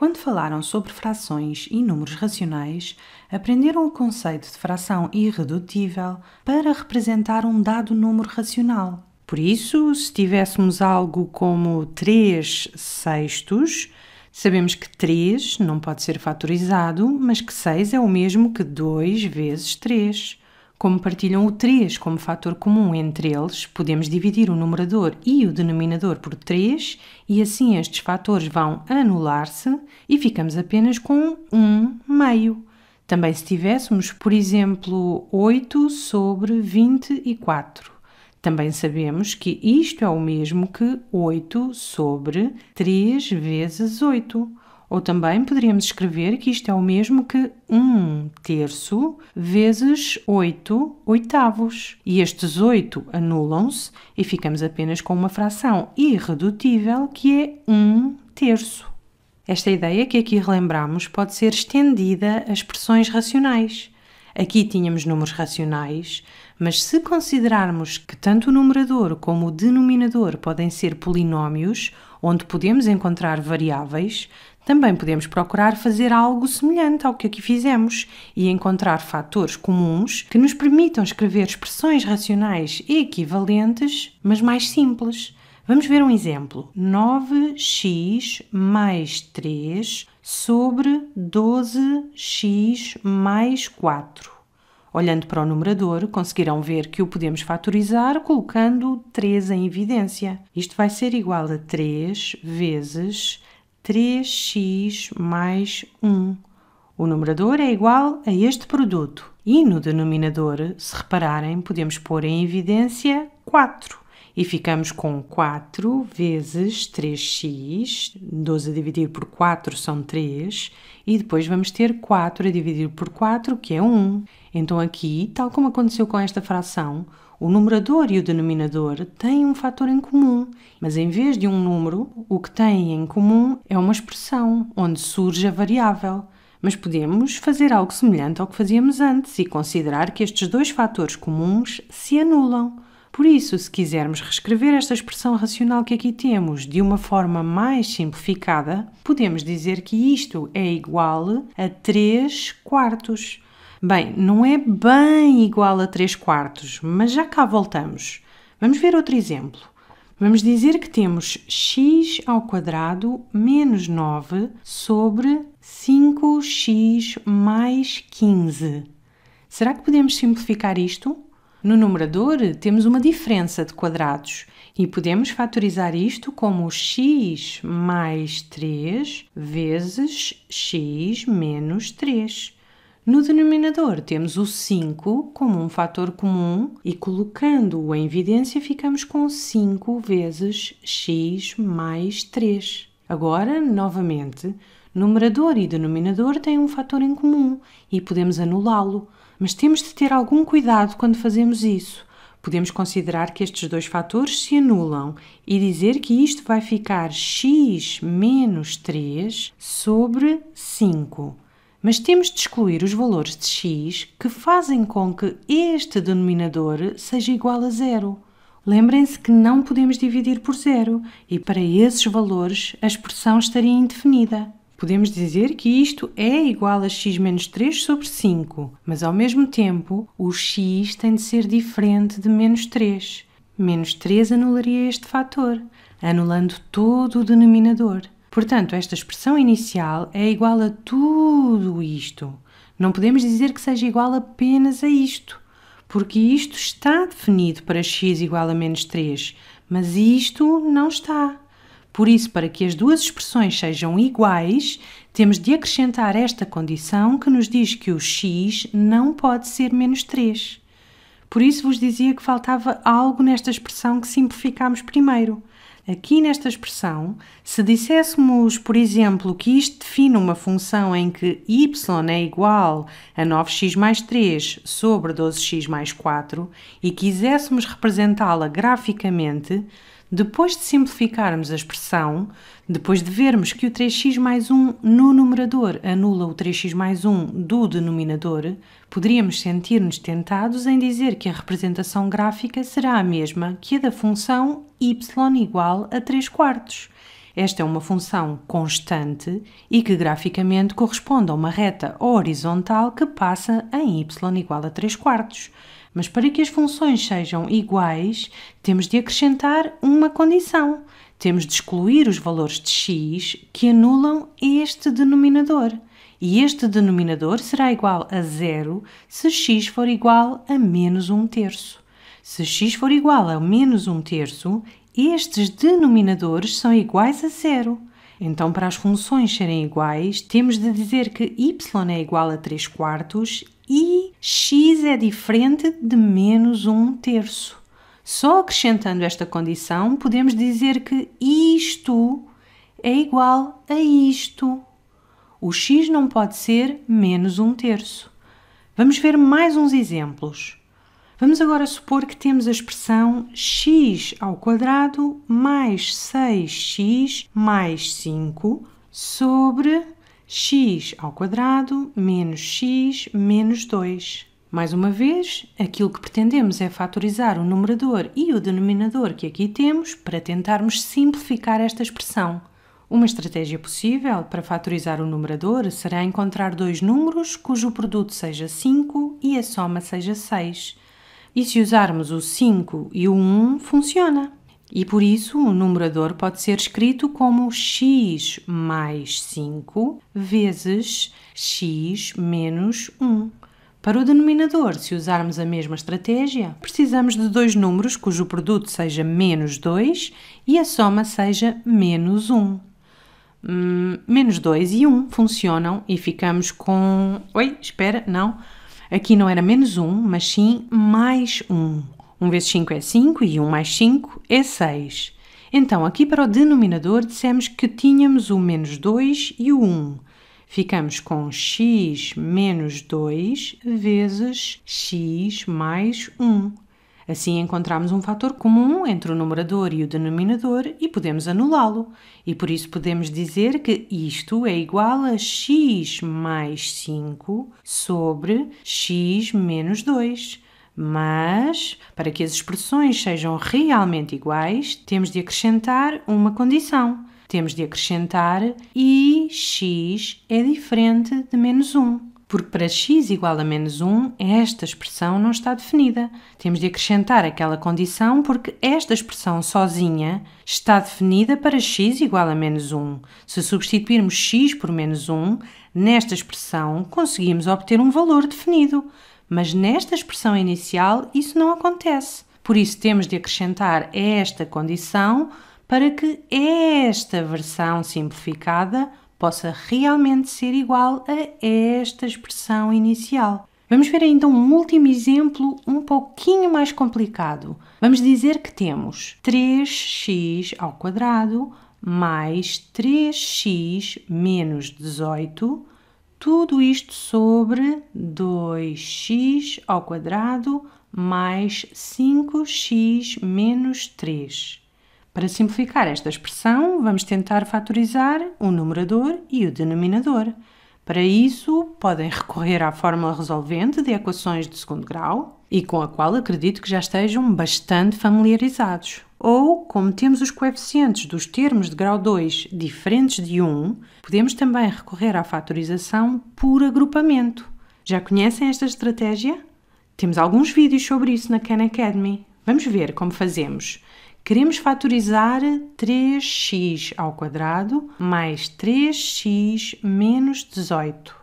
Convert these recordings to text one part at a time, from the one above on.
Quando falaram sobre frações e números racionais, aprenderam o conceito de fração irredutível para representar um dado número racional. Por isso, se tivéssemos algo como 3 sextos, sabemos que 3 não pode ser fatorizado, mas que 6 é o mesmo que 2 vezes 3. Como partilham o 3 como fator comum entre eles, podemos dividir o numerador e o denominador por 3 e assim estes fatores vão anular-se e ficamos apenas com 1 meio. Também se tivéssemos, por exemplo, 8 sobre 24. Também sabemos que isto é o mesmo que 8 sobre 3 vezes 8. Ou também poderíamos escrever que isto é o mesmo que 1 terço vezes 8 oitavos. E estes 8 anulam-se e ficamos apenas com uma fração irredutível que é 1 terço. Esta ideia que aqui relembramos pode ser estendida a expressões racionais. Aqui tínhamos números racionais, mas se considerarmos que tanto o numerador como o denominador podem ser polinómios, onde podemos encontrar variáveis, também podemos procurar fazer algo semelhante ao que aqui fizemos e encontrar fatores comuns que nos permitam escrever expressões racionais equivalentes, mas mais simples. Vamos ver um exemplo. 9x mais 3 sobre 12x mais 4. Olhando para o numerador, conseguirão ver que o podemos fatorizar colocando 3 em evidência. Isto vai ser igual a 3 vezes 3x mais 1. O numerador é igual a este produto. E no denominador, se repararem, podemos pôr em evidência 4. E ficamos com 4 vezes 3x, 12 a dividir por 4 são 3, e depois vamos ter 4 a dividir por 4, que é 1. Então aqui, tal como aconteceu com esta fração, o numerador e o denominador têm um fator em comum, mas em vez de um número, o que têm em comum é uma expressão onde surge a variável. Mas podemos fazer algo semelhante ao que fazíamos antes e considerar que estes dois fatores comuns se anulam. Por isso, se quisermos reescrever esta expressão racional que aqui temos de uma forma mais simplificada, podemos dizer que isto é igual a 3 quartos. Bem, não é bem igual a 3 quartos, mas já cá voltamos. Vamos ver outro exemplo. Vamos dizer que temos x ao quadrado menos 9 sobre 5x mais 15. Será que podemos simplificar isto? No numerador temos uma diferença de quadrados e podemos fatorizar isto como x mais 3 vezes x menos 3. No denominador temos o 5 como um fator comum e colocando-o em evidência ficamos com 5 vezes x mais 3. Agora, novamente, numerador e denominador têm um fator em comum e podemos anulá-lo, mas temos de ter algum cuidado quando fazemos isso. Podemos considerar que estes dois fatores se anulam e dizer que isto vai ficar x menos 3 sobre 5 mas temos de excluir os valores de x que fazem com que este denominador seja igual a zero. Lembrem-se que não podemos dividir por zero e para esses valores a expressão estaria indefinida. Podemos dizer que isto é igual a x menos 3 sobre 5, mas ao mesmo tempo o x tem de ser diferente de menos 3. Menos 3 anularia este fator, anulando todo o denominador. Portanto, esta expressão inicial é igual a tudo isto. Não podemos dizer que seja igual apenas a isto, porque isto está definido para x igual a menos 3, mas isto não está. Por isso, para que as duas expressões sejam iguais, temos de acrescentar esta condição que nos diz que o x não pode ser menos 3. Por isso vos dizia que faltava algo nesta expressão que simplificámos primeiro. Aqui nesta expressão, se disséssemos, por exemplo, que isto define uma função em que y é igual a 9x mais 3 sobre 12x mais 4 e quiséssemos representá-la graficamente, depois de simplificarmos a expressão, depois de vermos que o 3x mais 1 no numerador anula o 3x mais 1 do denominador, poderíamos sentir-nos tentados em dizer que a representação gráfica será a mesma que a da função y igual a 3 quartos. Esta é uma função constante e que graficamente corresponde a uma reta horizontal que passa em y igual a 3 quartos. Mas para que as funções sejam iguais, temos de acrescentar uma condição. Temos de excluir os valores de x que anulam este denominador. E este denominador será igual a zero se x for igual a menos um terço. Se x for igual a menos um terço, estes denominadores são iguais a zero. Então, para as funções serem iguais, temos de dizer que y é igual a 3 quartos e x é diferente de menos 1 terço. Só acrescentando esta condição, podemos dizer que isto é igual a isto. O x não pode ser menos 1 terço. Vamos ver mais uns exemplos. Vamos agora supor que temos a expressão x ao quadrado mais 6x mais 5 sobre x ao quadrado menos x menos 2. Mais uma vez, aquilo que pretendemos é fatorizar o numerador e o denominador que aqui temos para tentarmos simplificar esta expressão. Uma estratégia possível para fatorizar o numerador será encontrar dois números cujo produto seja 5 e a soma seja 6. E se usarmos o 5 e o 1, funciona. E por isso o numerador pode ser escrito como x mais 5 vezes x menos 1. Para o denominador, se usarmos a mesma estratégia, precisamos de dois números cujo produto seja menos 2 e a soma seja menos 1. Hum, menos 2 e 1 funcionam e ficamos com. Oi, espera, não. Aqui não era menos 1, mas sim mais 1. 1 vezes 5 é 5 e 1 mais 5 é 6. Então, aqui para o denominador, dissemos que tínhamos o menos 2 e o 1. Ficamos com x menos 2 vezes x mais 1. Assim encontramos um fator comum entre o numerador e o denominador e podemos anulá-lo. E por isso podemos dizer que isto é igual a x mais 5 sobre x menos 2. Mas, para que as expressões sejam realmente iguais, temos de acrescentar uma condição. Temos de acrescentar e x é diferente de menos 1. Porque para x igual a menos 1, esta expressão não está definida. Temos de acrescentar aquela condição porque esta expressão sozinha está definida para x igual a menos 1. Se substituirmos x por menos 1, nesta expressão conseguimos obter um valor definido mas nesta expressão inicial isso não acontece. Por isso temos de acrescentar esta condição para que esta versão simplificada possa realmente ser igual a esta expressão inicial. Vamos ver ainda então um último exemplo um pouquinho mais complicado. Vamos dizer que temos 3x ao quadrado mais 3x menos 18 tudo isto sobre 2x ao quadrado mais 5x menos 3. Para simplificar esta expressão, vamos tentar fatorizar o numerador e o denominador. Para isso, podem recorrer à fórmula resolvente de equações de segundo grau e com a qual acredito que já estejam bastante familiarizados. Ou, como temos os coeficientes dos termos de grau 2 diferentes de 1, podemos também recorrer à fatorização por agrupamento. Já conhecem esta estratégia? Temos alguns vídeos sobre isso na Khan Academy. Vamos ver como fazemos. Queremos fatorizar 3x ao quadrado mais 3x menos 18.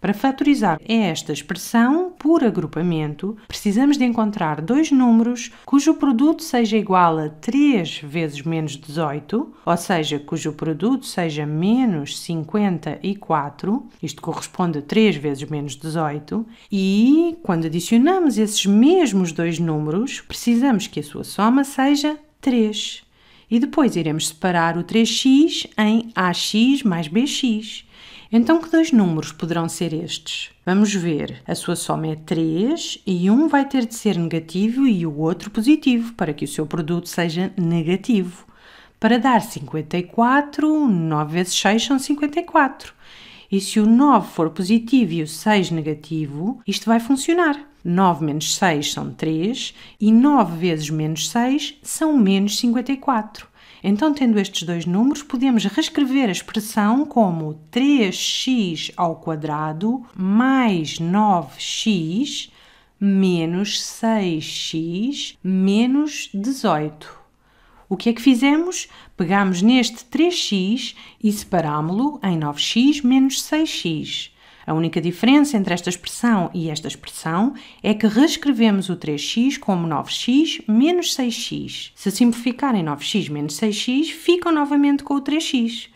Para fatorizar esta expressão por agrupamento, precisamos de encontrar dois números cujo produto seja igual a 3 vezes menos 18, ou seja, cujo produto seja menos 54, isto corresponde a 3 vezes menos 18, e quando adicionamos esses mesmos dois números, precisamos que a sua soma seja 3. E depois iremos separar o 3x em ax mais bx. Então, que dois números poderão ser estes? Vamos ver. A sua soma é 3 e um vai ter de ser negativo e o outro positivo para que o seu produto seja negativo. Para dar 54, 9 vezes 6 são 54. E se o 9 for positivo e o 6 negativo, isto vai funcionar. 9 menos 6 são 3 e 9 vezes menos 6 são menos 54. Então, tendo estes dois números, podemos reescrever a expressão como 3x ao quadrado mais 9x menos 6x menos 18. O que é que fizemos? Pegámos neste 3x e separámo-lo em 9x menos 6x. A única diferença entre esta expressão e esta expressão é que reescrevemos o 3x como 9x menos 6x. Se simplificarem 9x menos 6x, ficam novamente com o 3x.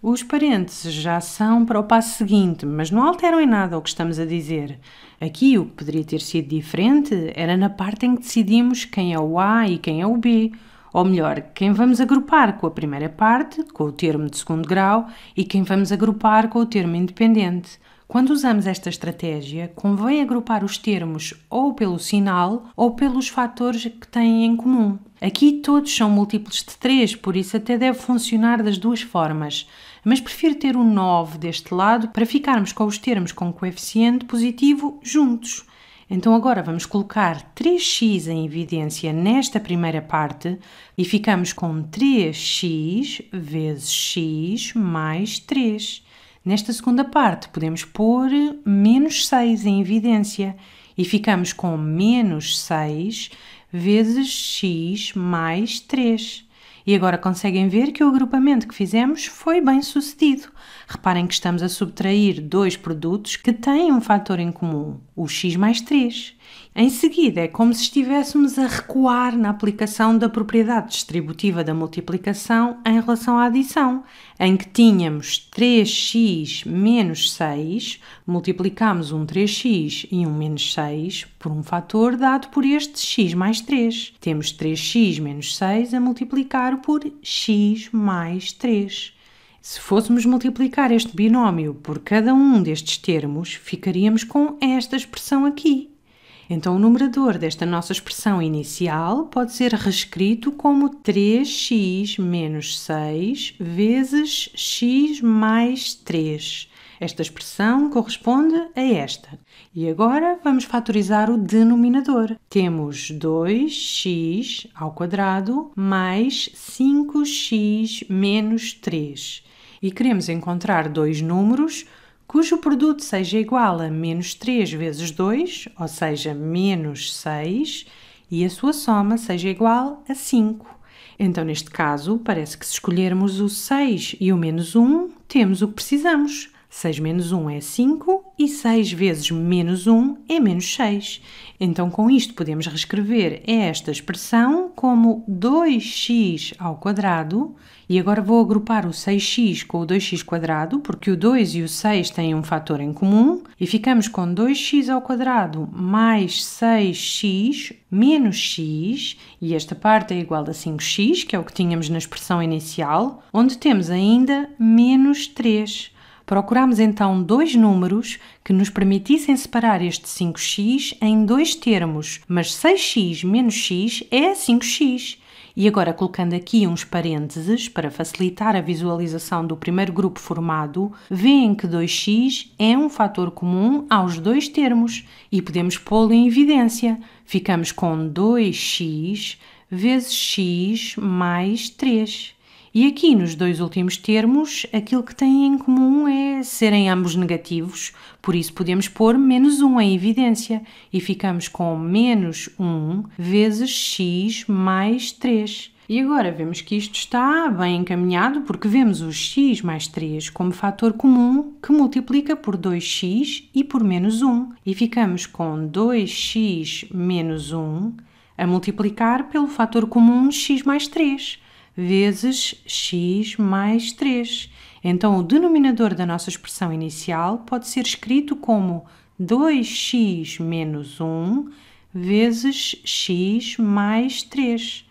Os parênteses já são para o passo seguinte, mas não alteram em nada o que estamos a dizer. Aqui o que poderia ter sido diferente era na parte em que decidimos quem é o A e quem é o B ou melhor, quem vamos agrupar com a primeira parte, com o termo de segundo grau, e quem vamos agrupar com o termo independente. Quando usamos esta estratégia, convém agrupar os termos ou pelo sinal ou pelos fatores que têm em comum. Aqui todos são múltiplos de 3, por isso até deve funcionar das duas formas, mas prefiro ter o um 9 deste lado para ficarmos com os termos com coeficiente positivo juntos. Então agora vamos colocar 3x em evidência nesta primeira parte e ficamos com 3x vezes x mais 3. Nesta segunda parte, podemos pôr menos 6 em evidência e ficamos com menos 6 vezes x mais 3. E agora conseguem ver que o agrupamento que fizemos foi bem sucedido. Reparem que estamos a subtrair dois produtos que têm um fator em comum, o x mais 3. Em seguida, é como se estivéssemos a recuar na aplicação da propriedade distributiva da multiplicação em relação à adição, em que tínhamos 3x menos 6, multiplicamos um 3x e um menos 6 por um fator dado por este x mais 3. Temos 3x menos 6 a multiplicar por x mais 3. Se fôssemos multiplicar este binómio por cada um destes termos, ficaríamos com esta expressão aqui. Então, o numerador desta nossa expressão inicial pode ser reescrito como 3x menos 6 vezes x mais 3. Esta expressão corresponde a esta. E agora vamos fatorizar o denominador. Temos 2x ao quadrado mais 5x menos 3. E queremos encontrar dois números cujo produto seja igual a menos 3 vezes 2, ou seja, menos 6, e a sua soma seja igual a 5. Então, neste caso, parece que se escolhermos o 6 e o menos 1, temos o que precisamos. 6 menos 1 é 5 e 6 vezes menos 1 é menos 6. Então, com isto, podemos reescrever esta expressão como 2x ao quadrado. E agora vou agrupar o 6x com o 2x quadrado, porque o 2 e o 6 têm um fator em comum. E ficamos com 2x ao quadrado mais 6x menos x. E esta parte é igual a 5x, que é o que tínhamos na expressão inicial, onde temos ainda menos 3. Procurámos então dois números que nos permitissem separar este 5x em dois termos, mas 6x menos x é 5x. E agora, colocando aqui uns parênteses para facilitar a visualização do primeiro grupo formado, veem que 2x é um fator comum aos dois termos e podemos pô-lo em evidência. Ficamos com 2x vezes x mais 3. E aqui, nos dois últimos termos, aquilo que têm em comum é serem ambos negativos, por isso podemos pôr menos 1 em evidência e ficamos com menos 1 vezes x mais 3. E agora vemos que isto está bem encaminhado porque vemos o x mais 3 como fator comum que multiplica por 2x e por menos 1. E ficamos com 2x menos 1 a multiplicar pelo fator comum x mais 3 vezes x mais 3. Então, o denominador da nossa expressão inicial pode ser escrito como 2x menos 1 vezes x mais 3.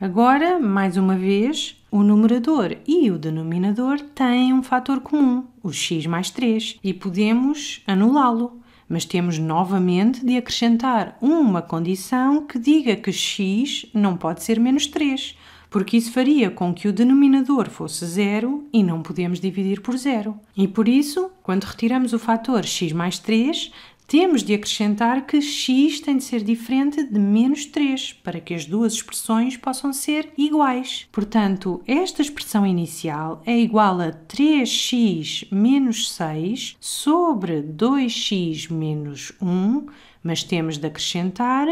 Agora, mais uma vez, o numerador e o denominador têm um fator comum, o x mais 3, e podemos anulá-lo mas temos novamente de acrescentar uma condição que diga que x não pode ser menos 3 porque isso faria com que o denominador fosse zero e não podemos dividir por zero. E por isso, quando retiramos o fator x mais 3, temos de acrescentar que x tem de ser diferente de menos 3 para que as duas expressões possam ser iguais. Portanto, esta expressão inicial é igual a 3x menos 6 sobre 2x menos 1, mas temos de acrescentar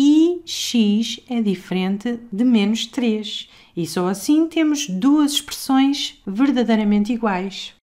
e x é diferente de menos 3. E só assim temos duas expressões verdadeiramente iguais.